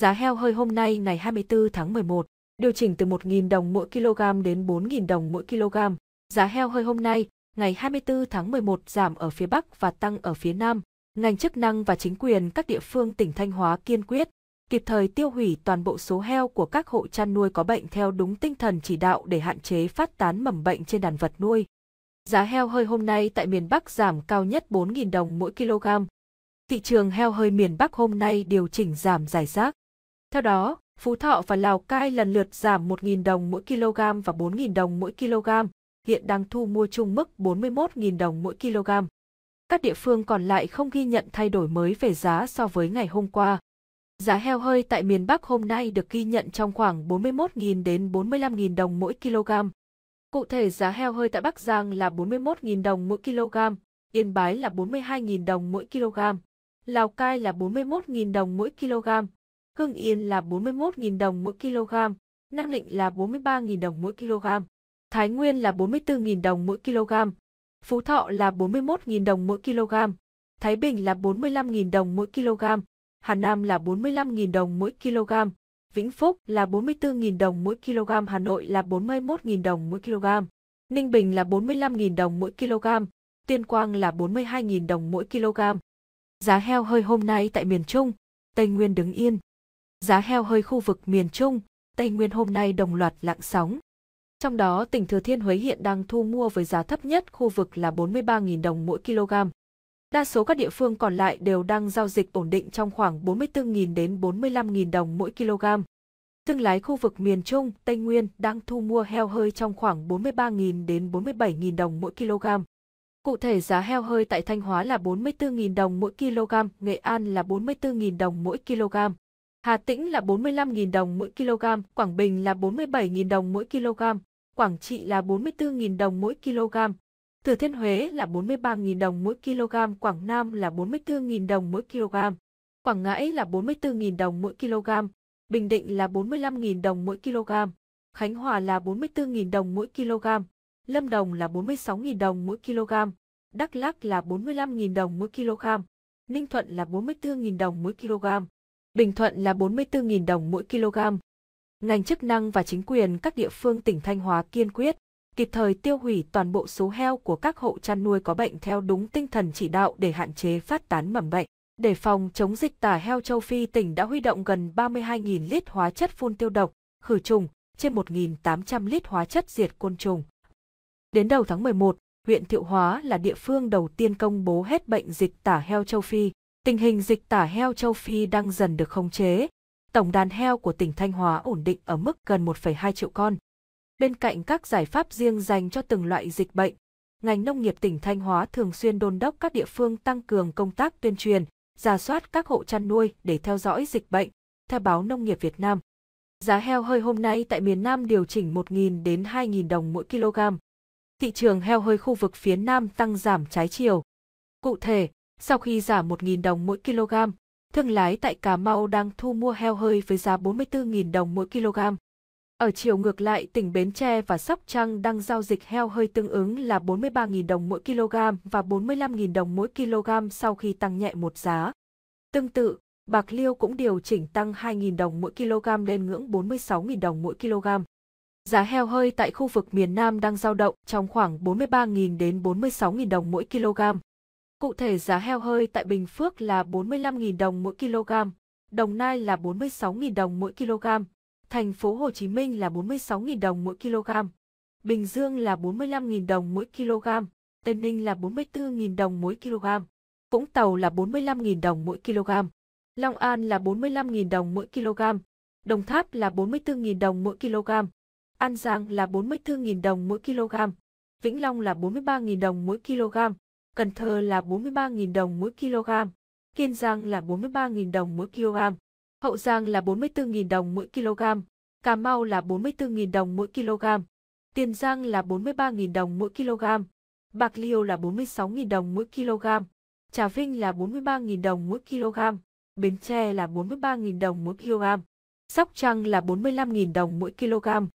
Giá heo hơi hôm nay ngày 24 tháng 11 điều chỉnh từ 1.000 đồng mỗi kg đến 4.000 đồng mỗi kg. Giá heo hơi hôm nay, ngày 24 tháng 11 giảm ở phía Bắc và tăng ở phía Nam. Ngành chức năng và chính quyền các địa phương tỉnh Thanh Hóa kiên quyết, kịp thời tiêu hủy toàn bộ số heo của các hộ chăn nuôi có bệnh theo đúng tinh thần chỉ đạo để hạn chế phát tán mầm bệnh trên đàn vật nuôi. Giá heo hơi hôm nay tại miền Bắc giảm cao nhất 4.000 đồng mỗi kg. Thị trường heo hơi miền Bắc hôm nay điều chỉnh giảm giải rác. Theo đó, Phú Thọ và Lào Cai lần lượt giảm 1.000 đồng mỗi kg và 4.000 đồng mỗi kg, hiện đang thu mua chung mức 41.000 đồng mỗi kg. Các địa phương còn lại không ghi nhận thay đổi mới về giá so với ngày hôm qua. Giá heo hơi tại miền Bắc hôm nay được ghi nhận trong khoảng 41.000 đến 45.000 đồng mỗi kg. Cụ thể giá heo hơi tại Bắc Giang là 41.000 đồng mỗi kg, Yên Bái là 42.000 đồng mỗi kg, Lào Cai là 41.000 đồng mỗi kg, Hưng Yên là 41.000 đồng mỗi kg, Nam Định là 43.000 đồng mỗi kg, Thái Nguyên là 44.000 đồng mỗi kg, Phú Thọ là 41.000 đồng mỗi kg, Thái Bình là 45.000 đồng mỗi kg, Hà Nam là 45.000 đồng mỗi kg, Vĩnh Phúc là 44.000 đồng mỗi kg, Hà Nội là 41.000 đồng mỗi kg, Ninh Bình là 45.000 đồng mỗi kg, Tuyên Quang là 42.000 đồng mỗi kg. Giá heo hơi hôm nay tại miền Trung, Tây Nguyên đứng yên giá heo hơi khu vực miền Trung, Tây Nguyên hôm nay đồng loạt lặng sóng. Trong đó, tỉnh Thừa Thiên Huế hiện đang thu mua với giá thấp nhất khu vực là 43.000 đồng mỗi kg. Đa số các địa phương còn lại đều đang giao dịch ổn định trong khoảng 44.000 đến 45.000 đồng mỗi kg. Thương lái khu vực miền Trung, Tây Nguyên đang thu mua heo hơi trong khoảng 43.000 đến 47.000 đồng mỗi kg. Cụ thể giá heo hơi tại Thanh Hóa là 44.000 đồng mỗi kg, Nghệ An là 44.000 đồng mỗi kg. Hà Tĩnh là 45.000 đồng mỗi kg, Quảng Bình là 47.000 đồng mỗi kg, Quảng Trị là 44.000 đồng mỗi kg, Thừa Thiên Huế là 43.000 đồng mỗi kg, Quảng Nam là 44.000 đồng mỗi kg, Quảng Ngãi là 44.000 đồng mỗi kg, Bình Định là 45.000 đồng mỗi kg, Khánh Hòa là 44.000 đồng mỗi kg, Lâm Đồng là 46.000 đồng mỗi kg, Đắk Lắk là 45.000 đồng mỗi kg, Ninh Thuận là 44.000 đồng mỗi kg. Bình Thuận là 44.000 đồng mỗi kg. Ngành chức năng và chính quyền các địa phương tỉnh Thanh Hóa kiên quyết, kịp thời tiêu hủy toàn bộ số heo của các hộ chăn nuôi có bệnh theo đúng tinh thần chỉ đạo để hạn chế phát tán mầm bệnh. Để phòng chống dịch tả heo châu Phi, tỉnh đã huy động gần 32.000 lít hóa chất phun tiêu độc, khử trùng, trên 1.800 lít hóa chất diệt côn trùng. Đến đầu tháng 11, huyện Thiệu Hóa là địa phương đầu tiên công bố hết bệnh dịch tả heo châu Phi. Tình hình dịch tả heo châu Phi đang dần được khống chế. Tổng đàn heo của tỉnh Thanh Hóa ổn định ở mức gần 1,2 triệu con. Bên cạnh các giải pháp riêng dành cho từng loại dịch bệnh, ngành nông nghiệp tỉnh Thanh Hóa thường xuyên đôn đốc các địa phương tăng cường công tác tuyên truyền, giả soát các hộ chăn nuôi để theo dõi dịch bệnh, theo báo Nông nghiệp Việt Nam. Giá heo hơi hôm nay tại miền Nam điều chỉnh 1.000 đến 2.000 đồng mỗi kg. Thị trường heo hơi khu vực phía Nam tăng giảm trái chiều. Cụ thể, sau khi giảm 1.000 đồng mỗi kg, thương lái tại Cà Mau đang thu mua heo hơi với giá 44.000 đồng mỗi kg. Ở chiều ngược lại, tỉnh Bến Tre và Sóc Trăng đang giao dịch heo hơi tương ứng là 43.000 đồng mỗi kg và 45.000 đồng mỗi kg sau khi tăng nhẹ một giá. Tương tự, Bạc Liêu cũng điều chỉnh tăng 2.000 đồng mỗi kg lên ngưỡng 46.000 đồng mỗi kg. Giá heo hơi tại khu vực miền Nam đang giao động trong khoảng 43.000 đến 46.000 đồng mỗi kg. Cụ thể giá heo hơi tại Bình Phước là 45.000 đồng mỗi kg, Đồng Nai là 46.000 đồng mỗi kg, thành phố Hồ Chí Minh là 46.000 đồng mỗi kg, Bình Dương là 45.000 đồng mỗi kg, Tây Ninh là 44.000 đồng mỗi kg, Vũng Tàu là 45.000 đồng mỗi kg, Long An là 45.000 đồng mỗi kg, Đồng Tháp là 44.000 đồng mỗi kg, An Giang là 44.000 đồng mỗi kg, Vĩnh Long là 43.000 đồng mỗi kg. Cần Thơ là 43.000 đồng mỗi kg, Kiên Giang là 43.000 đồng mỗi kg, Hậu Giang là 44.000 đồng mỗi kg, Cà Mau là 44.000 đồng mỗi kg, Tiền Giang là 43.000 đồng mỗi kg, Bạc Liêu là 46.000 đồng mỗi kg, Trà Vinh là 43.000 đồng mỗi kg, Bến Tre là 43.000 đồng mỗi kg, Sóc Trăng là 45.000 đồng mỗi kg.